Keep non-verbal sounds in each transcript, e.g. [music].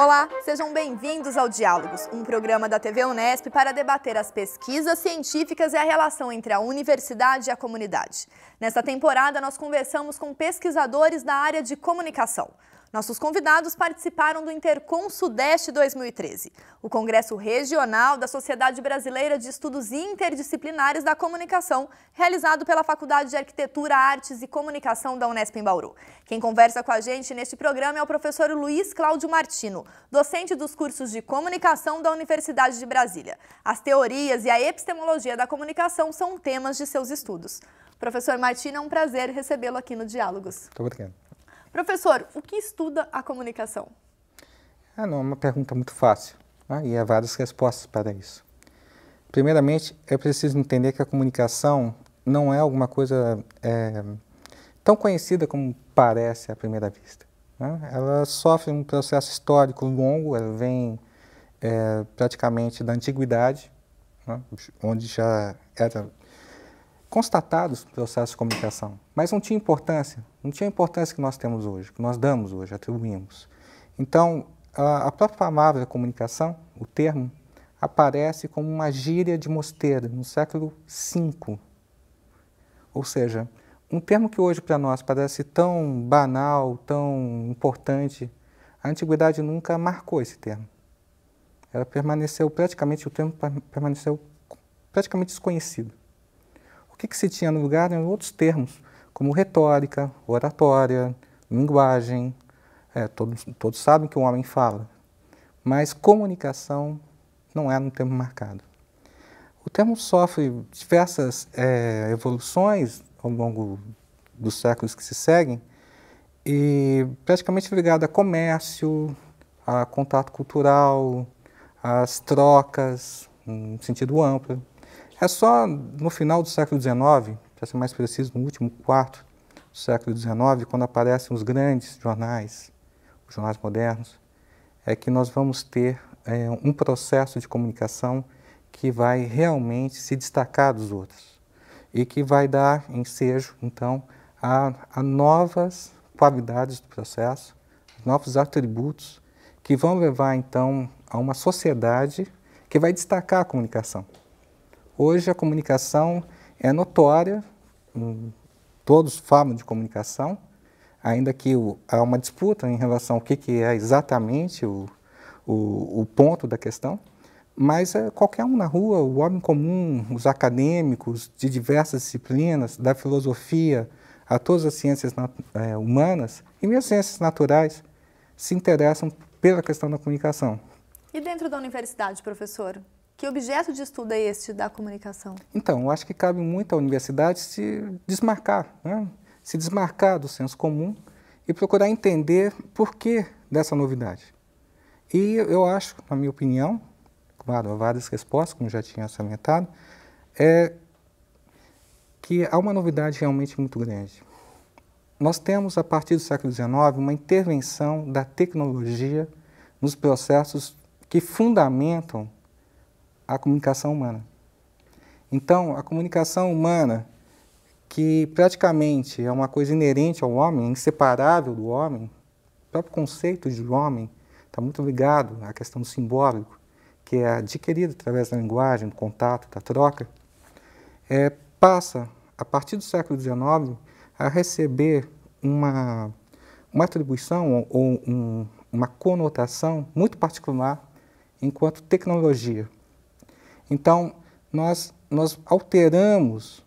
Olá, sejam bem-vindos ao Diálogos, um programa da TV Unesp para debater as pesquisas científicas e a relação entre a universidade e a comunidade. Nesta temporada, nós conversamos com pesquisadores da área de comunicação. Nossos convidados participaram do Intercom Sudeste 2013, o Congresso Regional da Sociedade Brasileira de Estudos Interdisciplinares da Comunicação, realizado pela Faculdade de Arquitetura, Artes e Comunicação da Unesp em Bauru. Quem conversa com a gente neste programa é o professor Luiz Cláudio Martino, docente dos cursos de Comunicação da Universidade de Brasília. As teorias e a epistemologia da comunicação são temas de seus estudos. Professor Martino, é um prazer recebê-lo aqui no Diálogos. Muito obrigado. Professor, o que estuda a comunicação? Ah, não, é uma pergunta muito fácil né? e há várias respostas para isso. Primeiramente, é preciso entender que a comunicação não é alguma coisa é, tão conhecida como parece à primeira vista. Né? Ela sofre um processo histórico longo, ela vem é, praticamente da antiguidade, né? onde já eram constatados processos de comunicação mas não tinha importância, não tinha a importância que nós temos hoje, que nós damos hoje, atribuímos. Então, a, a própria palavra comunicação, o termo, aparece como uma gíria de mosteiro no século V. Ou seja, um termo que hoje para nós parece tão banal, tão importante, a antiguidade nunca marcou esse termo. Ela permaneceu praticamente, o termo permaneceu praticamente desconhecido. O que, que se tinha no lugar eram outros termos, como retórica, oratória, linguagem. É, todos, todos sabem que um homem fala, mas comunicação não é um termo marcado. O termo sofre diversas é, evoluções ao longo dos séculos que se seguem e praticamente ligado a comércio, a contato cultural, às trocas, em sentido amplo. É só no final do século XIX para ser mais preciso, no último quarto do século XIX, quando aparecem os grandes jornais, os jornais modernos, é que nós vamos ter é, um processo de comunicação que vai realmente se destacar dos outros e que vai dar ensejo, então, a, a novas qualidades do processo, novos atributos que vão levar, então, a uma sociedade que vai destacar a comunicação. Hoje, a comunicação é notória, todos falam de comunicação, ainda que o, há uma disputa em relação ao que, que é exatamente o, o, o, ponto da questão, mas é, qualquer um na rua, o homem comum, os acadêmicos de diversas disciplinas, da filosofia a todas as ciências é, humanas e mesmo ciências naturais, se interessam pela questão da comunicação. E dentro da universidade, professor, que objeto de estudo é este da comunicação? Então, eu acho que cabe muito à universidade se desmarcar, né? se desmarcar do senso comum e procurar entender por que dessa novidade. E eu acho, na minha opinião, claro, há várias respostas, como já tinha salientado, é que há uma novidade realmente muito grande. Nós temos, a partir do século XIX, uma intervenção da tecnologia nos processos que fundamentam à comunicação humana. Então, a comunicação humana, que praticamente é uma coisa inerente ao homem, inseparável do homem, o próprio conceito de homem está muito ligado à questão do simbólico, que é adquirido através da linguagem, do contato, da troca, é, passa, a partir do século XIX, a receber uma, uma atribuição ou um, uma conotação muito particular enquanto tecnologia. Então, nós, nós alteramos,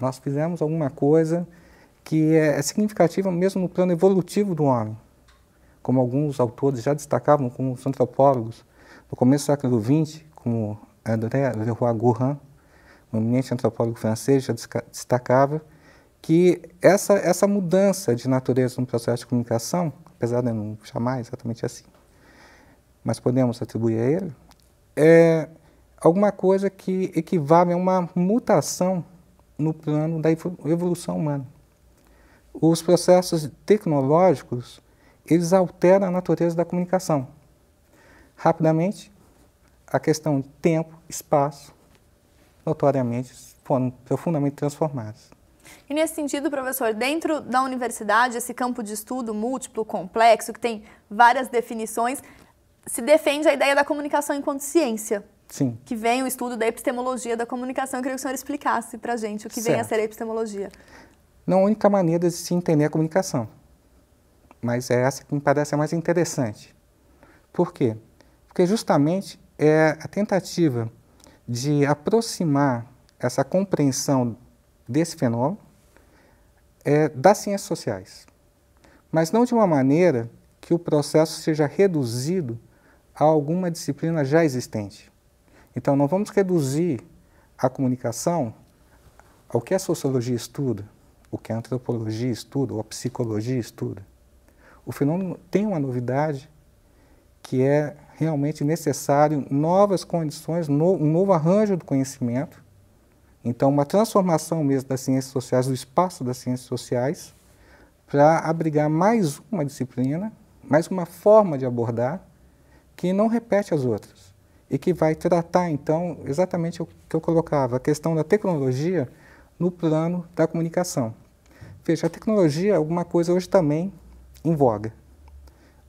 nós fizemos alguma coisa que é, é significativa mesmo no plano evolutivo do homem. Como alguns autores já destacavam, como os antropólogos, no começo do século XX, como André Leroy Gourhan, um eminente antropólogo francês, já destacava que essa, essa mudança de natureza no processo de comunicação, apesar de não chamar exatamente assim, mas podemos atribuir a ele, é, alguma coisa que equivale a uma mutação no plano da evolução humana. Os processos tecnológicos, eles alteram a natureza da comunicação. Rapidamente, a questão de tempo, espaço, notoriamente foram profundamente transformadas. E nesse sentido, professor, dentro da universidade, esse campo de estudo múltiplo, complexo, que tem várias definições, se defende a ideia da comunicação enquanto ciência. Sim. que vem o estudo da epistemologia da comunicação. Eu queria que o senhor explicasse para a gente o que certo. vem a ser a epistemologia. Não a única maneira de se entender a comunicação, mas é essa que me parece a mais interessante. Por quê? Porque justamente é a tentativa de aproximar essa compreensão desse fenômeno é, das ciências sociais, mas não de uma maneira que o processo seja reduzido a alguma disciplina já existente. Então, não vamos reduzir a comunicação ao que a sociologia estuda, o que a antropologia estuda, ou a psicologia estuda. O fenômeno tem uma novidade que é realmente necessário novas condições, no, um novo arranjo do conhecimento, então uma transformação mesmo das ciências sociais, do espaço das ciências sociais, para abrigar mais uma disciplina, mais uma forma de abordar que não repete as outras e que vai tratar, então, exatamente o que eu colocava, a questão da tecnologia no plano da comunicação. Veja, a tecnologia é alguma coisa hoje também em voga.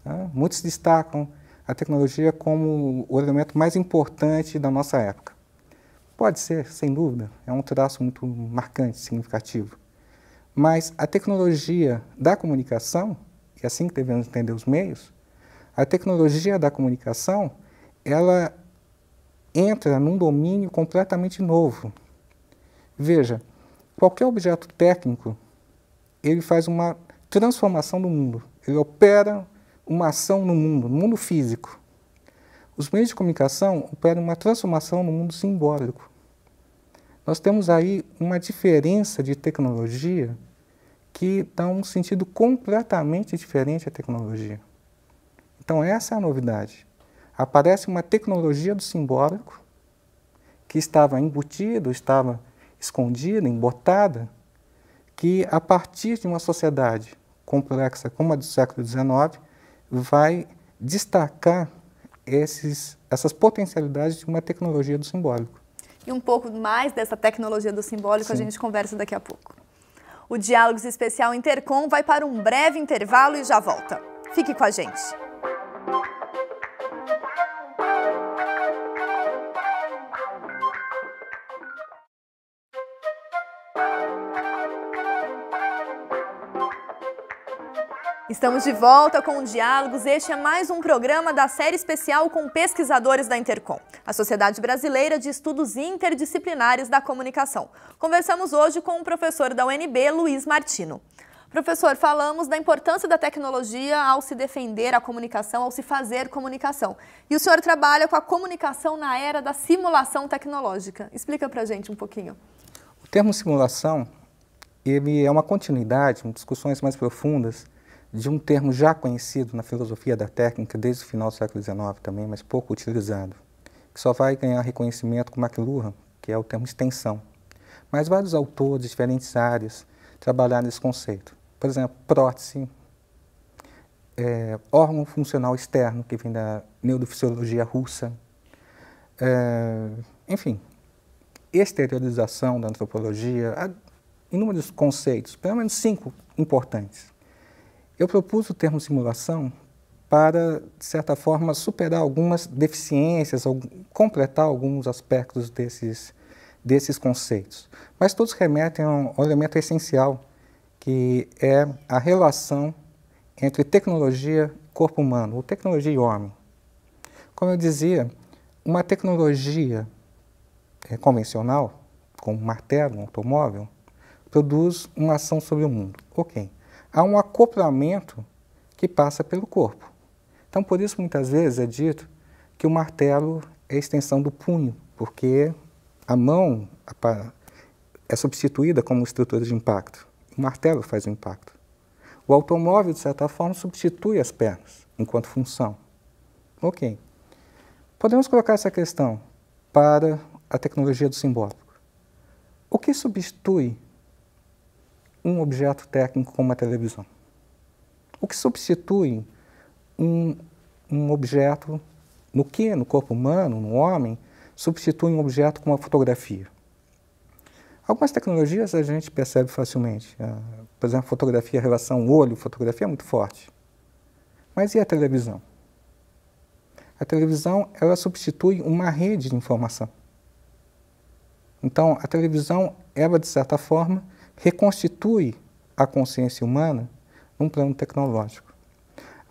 Né? Muitos destacam a tecnologia como o elemento mais importante da nossa época. Pode ser, sem dúvida, é um traço muito marcante, significativo. Mas a tecnologia da comunicação, e é assim que devemos entender os meios, a tecnologia da comunicação, ela entra num domínio completamente novo. Veja, qualquer objeto técnico, ele faz uma transformação do mundo, ele opera uma ação no mundo, no mundo físico. Os meios de comunicação operam uma transformação no mundo simbólico. Nós temos aí uma diferença de tecnologia que dá um sentido completamente diferente à tecnologia. Então, essa é a novidade aparece uma tecnologia do simbólico que estava embutida, estava escondida, embotada, que a partir de uma sociedade complexa como a do século XIX vai destacar esses, essas potencialidades de uma tecnologia do simbólico. E um pouco mais dessa tecnologia do simbólico Sim. a gente conversa daqui a pouco. O Diálogos Especial Intercom vai para um breve intervalo e já volta. Fique com a gente. Estamos de volta com o Diálogos. Este é mais um programa da série especial com pesquisadores da Intercom, a Sociedade Brasileira de Estudos Interdisciplinares da Comunicação. Conversamos hoje com o professor da UNB, Luiz Martino. Professor, falamos da importância da tecnologia ao se defender a comunicação, ao se fazer comunicação. E o senhor trabalha com a comunicação na era da simulação tecnológica. Explica a gente um pouquinho. O termo simulação, ele é uma continuidade, discussões mais profundas, de um termo já conhecido na filosofia da técnica desde o final do século XIX também, mas pouco utilizado, que só vai ganhar reconhecimento com McLuhan, que é o termo extensão. Mas vários autores de diferentes áreas trabalharam esse conceito. Por exemplo, prótese, é, órgão funcional externo, que vem da neurofisiologia russa, é, enfim, exteriorização da antropologia, inúmeros conceitos, pelo menos cinco importantes. Eu propus o termo simulação para, de certa forma, superar algumas deficiências, completar alguns aspectos desses, desses conceitos. Mas todos remetem a um elemento essencial, que é a relação entre tecnologia e corpo humano, ou tecnologia e homem. Como eu dizia, uma tecnologia é, convencional, como um martelo, um automóvel, produz uma ação sobre o mundo. Ok há um acoplamento que passa pelo corpo. Então, por isso, muitas vezes é dito que o martelo é a extensão do punho, porque a mão é substituída como estrutura de impacto. O martelo faz o impacto. O automóvel, de certa forma, substitui as pernas enquanto função. Ok. Podemos colocar essa questão para a tecnologia do simbólico. O que substitui um objeto técnico como a televisão. O que substitui um, um objeto no que, no corpo humano, no homem, substitui um objeto como a fotografia. Algumas tecnologias a gente percebe facilmente. Ah, por exemplo, a fotografia, relação olho-fotografia é muito forte. Mas e a televisão? A televisão, ela substitui uma rede de informação. Então, a televisão, ela, de certa forma, reconstitui a consciência humana num plano tecnológico.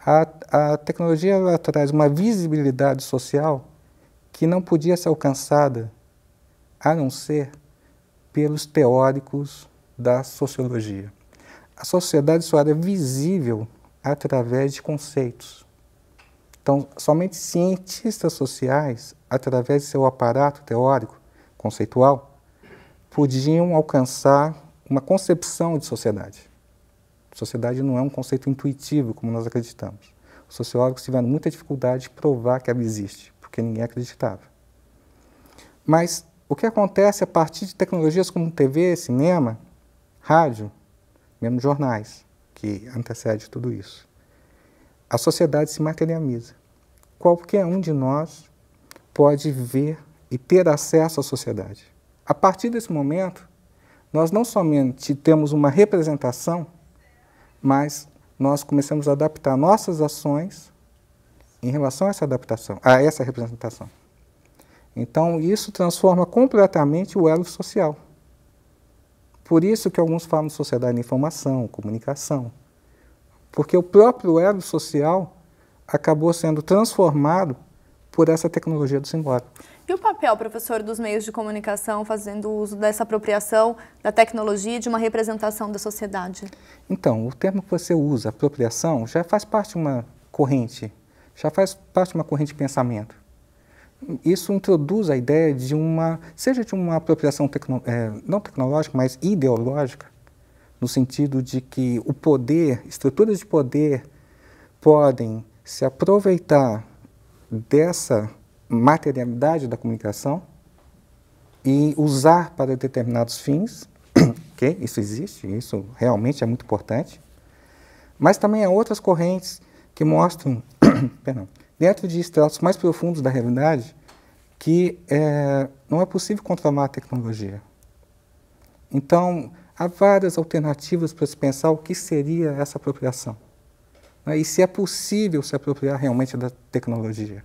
A, a tecnologia traz uma visibilidade social que não podia ser alcançada a não ser pelos teóricos da sociologia. A sociedade só era visível através de conceitos. Então, somente cientistas sociais, através de seu aparato teórico, conceitual, podiam alcançar uma concepção de sociedade. Sociedade não é um conceito intuitivo, como nós acreditamos. Os sociólogos tiveram muita dificuldade de provar que ela existe, porque ninguém acreditava. Mas o que acontece a partir de tecnologias como TV, cinema, rádio, mesmo jornais, que antecede tudo isso? A sociedade se materializa. Qualquer um de nós pode ver e ter acesso à sociedade. A partir desse momento, nós não somente temos uma representação, mas nós começamos a adaptar nossas ações em relação a essa adaptação, a essa representação. Então, isso transforma completamente o elo social. Por isso que alguns falam de sociedade de informação, comunicação. Porque o próprio elo social acabou sendo transformado por essa tecnologia do simbólico. E o papel, professor, dos meios de comunicação fazendo uso dessa apropriação da tecnologia de uma representação da sociedade? Então, o termo que você usa, apropriação, já faz parte de uma corrente, já faz parte de uma corrente de pensamento. Isso introduz a ideia de uma, seja de uma apropriação tecno, é, não tecnológica, mas ideológica, no sentido de que o poder, estruturas de poder, podem se aproveitar dessa materialidade da comunicação e usar para determinados fins, que [clears throat] isso existe, isso realmente é muito importante, mas também há outras correntes que mostram, [clears throat] perdão, dentro de estratos mais profundos da realidade, que é, não é possível controlar a tecnologia. Então, há várias alternativas para se pensar o que seria essa apropriação. Né? e se é possível se apropriar realmente da tecnologia.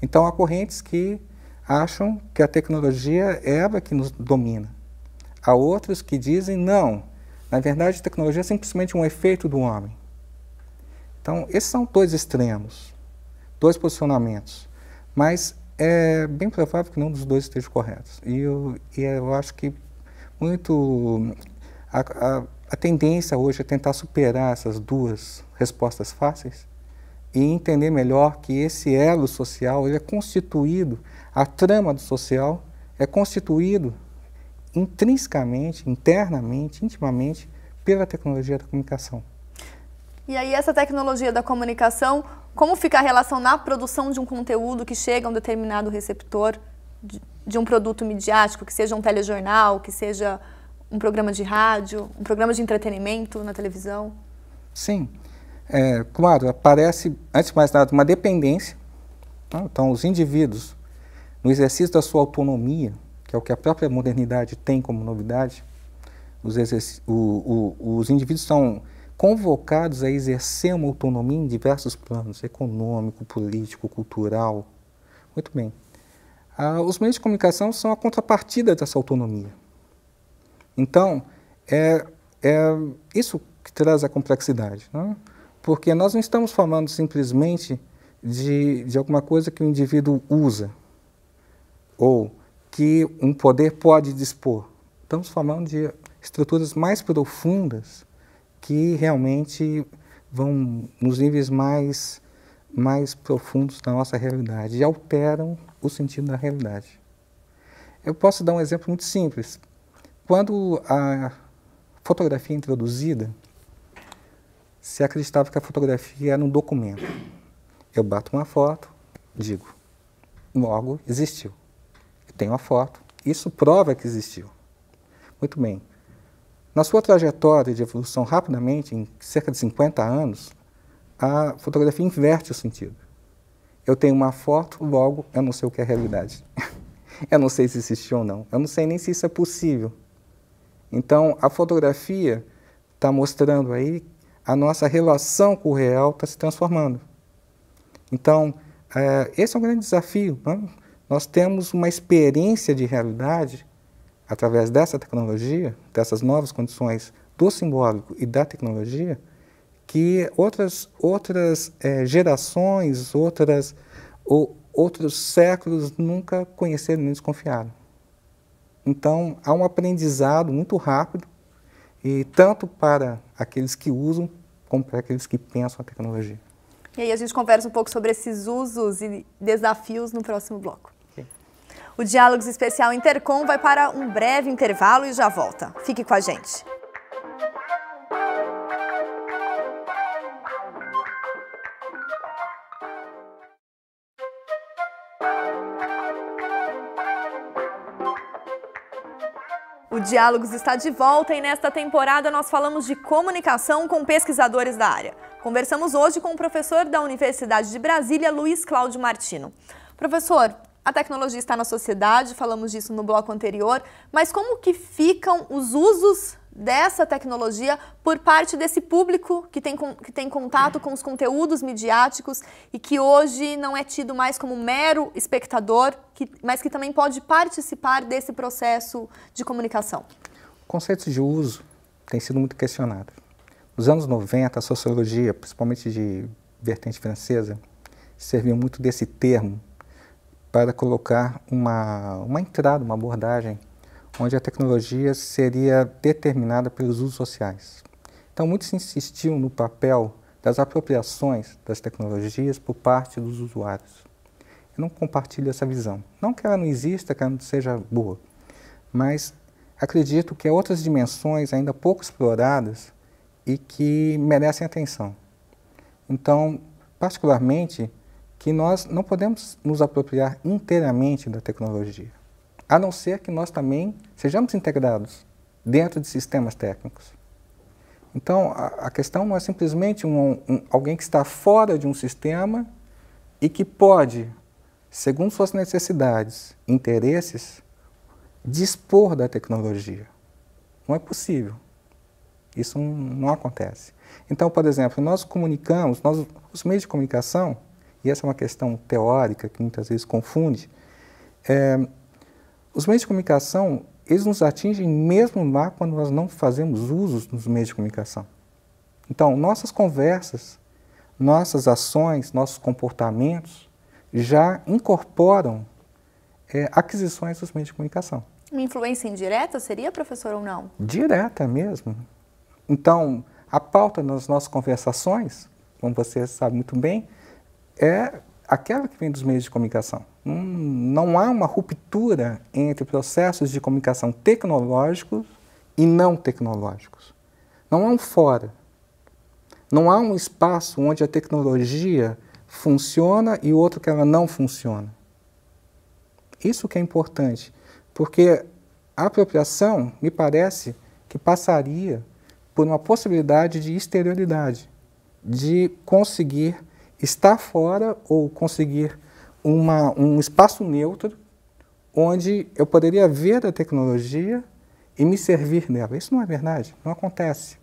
Então há correntes que acham que a tecnologia é a que nos domina. Há outros que dizem não, na verdade a tecnologia é simplesmente um efeito do homem. Então esses são dois extremos, dois posicionamentos, mas é bem provável que nenhum dos dois esteja correto. E eu, e eu acho que muito a, a, a tendência hoje é tentar superar essas duas respostas fáceis e entender melhor que esse elo social ele é constituído, a trama do social é constituído intrinsecamente, internamente, intimamente pela tecnologia da comunicação. E aí essa tecnologia da comunicação, como fica a relação na produção de um conteúdo que chega a um determinado receptor de, de um produto midiático, que seja um telejornal, que seja um programa de rádio, um programa de entretenimento na televisão? Sim. É, claro, aparece, antes de mais nada, uma dependência. Né? Então, os indivíduos, no exercício da sua autonomia, que é o que a própria modernidade tem como novidade, os, o, o, os indivíduos são convocados a exercer uma autonomia em diversos planos, econômico, político, cultural. Muito bem. Ah, os meios de comunicação são a contrapartida dessa autonomia. Então, é, é isso que traz a complexidade, não? Né? porque nós não estamos falando simplesmente de, de alguma coisa que o indivíduo usa ou que um poder pode dispor. Estamos falando de estruturas mais profundas que realmente vão nos níveis mais, mais profundos da nossa realidade e alteram o sentido da realidade. Eu posso dar um exemplo muito simples. Quando a fotografia é introduzida, se acreditava que a fotografia era um documento. Eu bato uma foto, digo, logo existiu. Eu tenho a foto, isso prova que existiu. Muito bem. Na sua trajetória de evolução, rapidamente, em cerca de 50 anos, a fotografia inverte o sentido. Eu tenho uma foto, logo eu não sei o que é realidade. [laughs] eu não sei se existiu ou não. Eu não sei nem se isso é possível. Então, a fotografia está mostrando aí a nossa relação com o real está se transformando. Então, é, esse é um grande desafio. Né? Nós temos uma experiência de realidade através dessa tecnologia, dessas novas condições do simbólico e da tecnologia, que outras, outras é, gerações, outras, ou, outros séculos nunca conheceram nem desconfiaram. Então, há um aprendizado muito rápido, e tanto para aqueles que usam, como para aqueles que pensam a tecnologia. E aí a gente conversa um pouco sobre esses usos e desafios no próximo bloco. O Diálogos Especial Intercom vai para um breve intervalo e já volta. Fique com a gente. Diálogos está de volta e nesta temporada nós falamos de comunicação com pesquisadores da área. Conversamos hoje com o professor da Universidade de Brasília, Luiz Cláudio Martino. Professor, a tecnologia está na sociedade, falamos disso no bloco anterior, mas como que ficam os usos dessa tecnologia por parte desse público que tem, que tem contato com os conteúdos midiáticos e que hoje não é tido mais como mero espectador, que, mas que também pode participar desse processo de comunicação? Conceitos de uso têm sido muito questionados. Nos anos 90, a sociologia, principalmente de vertente francesa, serviu muito desse termo para colocar uma, uma entrada, uma abordagem onde a tecnologia seria determinada pelos usos sociais. Então, muito se insistiu no papel das apropriações das tecnologias por parte dos usuários. Eu não compartilho essa visão. Não que ela não exista, que ela não seja boa, mas acredito que há outras dimensões ainda pouco exploradas e que merecem atenção. Então, particularmente, que nós não podemos nos apropriar inteiramente da tecnologia a não ser que nós também sejamos integrados dentro de sistemas técnicos. Então, a, a questão não é simplesmente um, um, alguém que está fora de um sistema e que pode, segundo suas necessidades, interesses, dispor da tecnologia. Não é possível. Isso não acontece. Então, por exemplo, nós comunicamos, nós, os meios de comunicação, e essa é uma questão teórica que muitas vezes confunde, é, os meios de comunicação, eles nos atingem mesmo lá quando nós não fazemos usos dos meios de comunicação. Então, nossas conversas, nossas ações, nossos comportamentos já incorporam é, aquisições dos meios de comunicação. Uma influência indireta seria, professor, ou não? Direta mesmo. Então, a pauta nas nossas conversações, como você sabe muito bem, é aquela que vem dos meios de comunicação. Não, não há uma ruptura entre processos de comunicação tecnológicos e não tecnológicos. Não há um fora. Não há um espaço onde a tecnologia funciona e outro que ela não funciona. Isso que é importante, porque a apropriação, me parece, que passaria por uma possibilidade de exterioridade, de conseguir estar fora ou conseguir uma, um espaço neutro onde eu poderia ver a tecnologia e me servir nela. Isso não é verdade, não acontece.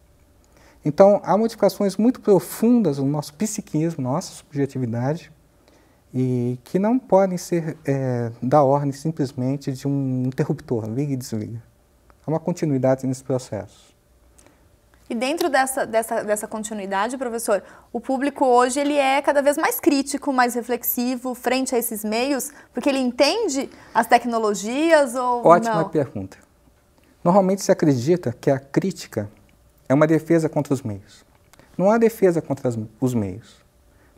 Então, há modificações muito profundas no nosso psiquismo, nossa subjetividade, e que não podem ser é, da ordem simplesmente de um interruptor, liga e desliga. Há uma continuidade nesse processo. E dentro dessa, dessa, dessa continuidade, professor, o público hoje ele é cada vez mais crítico, mais reflexivo frente a esses meios, porque ele entende as tecnologias ou Ótima não? pergunta. Normalmente se acredita que a crítica é uma defesa contra os meios. Não há defesa contra os meios.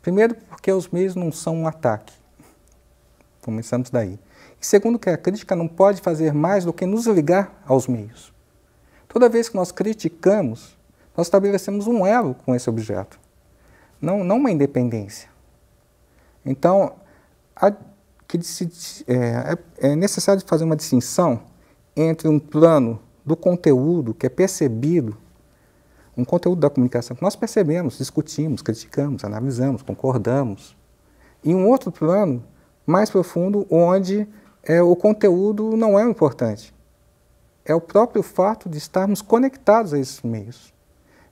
Primeiro, porque os meios não são um ataque. Começamos daí. E segundo, que a crítica não pode fazer mais do que nos ligar aos meios. Toda vez que nós criticamos, nós estabelecemos um elo com esse objeto, não, não uma independência. Então, que, é, é, é necessário fazer uma distinção entre um plano do conteúdo que é percebido, um conteúdo da comunicação que nós percebemos, discutimos, criticamos, analisamos, concordamos, e um outro plano mais profundo onde é, o conteúdo não é importante. É o próprio fato de estarmos conectados a esses meios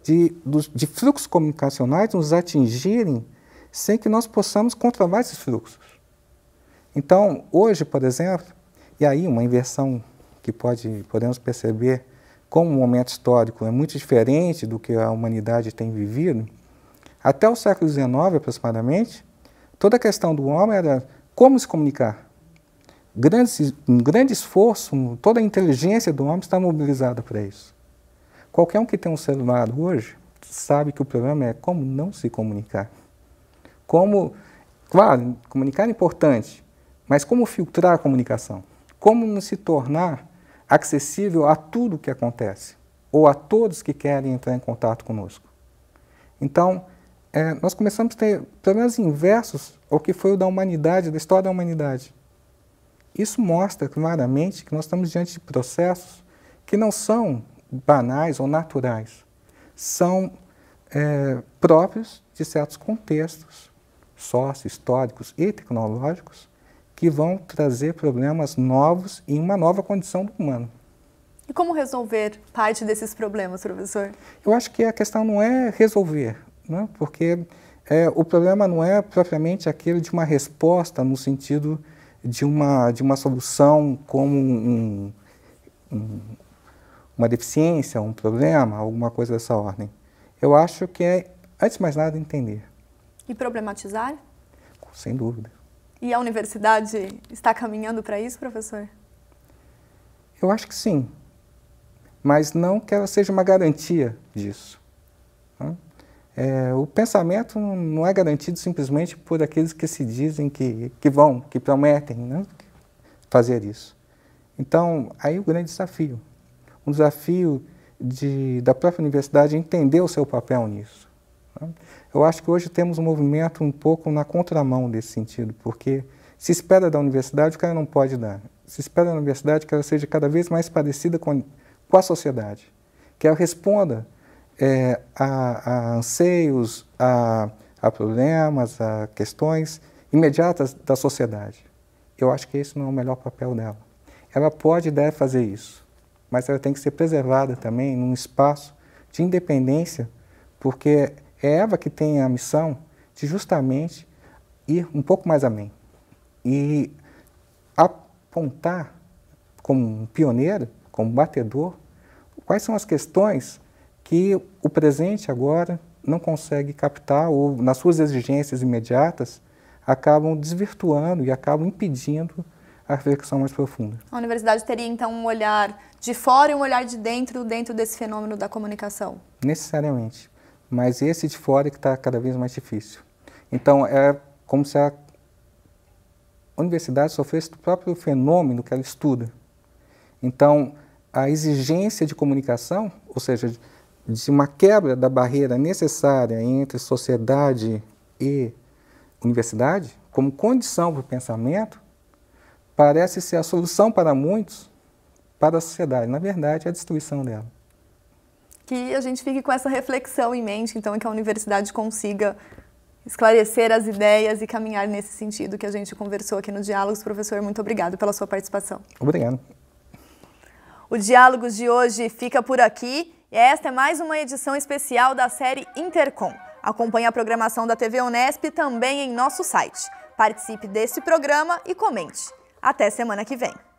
de, de fluxos comunicacionais nos atingirem sem que nós possamos controlar esses fluxos. Então, hoje, por exemplo, e aí uma inversão que pode, podemos perceber como o momento histórico é muito diferente do que a humanidade tem vivido, até o século XIX aproximadamente, toda a questão do homem era como se comunicar. Grande, um grande esforço, toda a inteligência do homem está mobilizada para isso. Qualquer um que tem um celular hoje sabe que o problema é como não se comunicar. Como, claro, comunicar é importante, mas como filtrar a comunicação? Como não se tornar acessível a tudo que acontece ou a todos que querem entrar em contato conosco? Então, é, nós começamos a ter problemas inversos ao que foi o da humanidade, da história da humanidade. Isso mostra claramente que nós estamos diante de processos que não são banais ou naturais, são é, próprios de certos contextos sócio-históricos e tecnológicos que vão trazer problemas novos em uma nova condição do humano. E como resolver parte desses problemas, professor? Eu acho que a questão não é resolver, né? porque é, o problema não é propriamente aquele de uma resposta no sentido de uma, de uma solução como um, um, uma deficiência, um problema, alguma coisa dessa ordem. Eu acho que é, antes de mais nada, entender. E problematizar? Sem dúvida. E a universidade está caminhando para isso, professor? Eu acho que sim, mas não que ela seja uma garantia disso. É, o pensamento não é garantido simplesmente por aqueles que se dizem que, que vão, que prometem né, fazer isso. Então, aí o grande desafio um desafio de, da própria universidade entender o seu papel nisso. Né? Eu acho que hoje temos um movimento um pouco na contramão desse sentido, porque se espera da universidade que ela não pode dar, se espera da universidade que ela seja cada vez mais parecida com, com a sociedade, que ela responda é, a, a, anseios, a, a problemas, a questões imediatas da sociedade. Eu acho que esse não é o melhor papel dela. Ela pode e deve fazer isso mas ela tem que ser preservada também num espaço de independência, porque é Eva que tem a missão de justamente ir um pouco mais além e apontar como um pioneiro, como batedor, quais são as questões que o presente agora não consegue captar ou nas suas exigências imediatas acabam desvirtuando e acabam impedindo a reflexão mais profunda. A universidade teria então um olhar de fora e um olhar de dentro, dentro desse fenômeno da comunicação? Necessariamente. Mas esse de fora é que está cada vez mais difícil. Então é como se a universidade sofresse do próprio fenômeno que ela estuda. Então a exigência de comunicação, ou seja, de uma quebra da barreira necessária entre sociedade e universidade, como condição para o pensamento, parece ser a solução para muitos, para a sociedade. Na verdade, é a destruição dela. Que a gente fique com essa reflexão em mente, então, e que a universidade consiga esclarecer as ideias e caminhar nesse sentido que a gente conversou aqui no Diálogos. Professor, muito obrigado pela sua participação. Obrigado. O Diálogos de hoje fica por aqui. E esta é mais uma edição especial da série Intercom. Acompanhe a programação da TV Unesp também em nosso site. Participe deste programa e comente. Até semana que vem.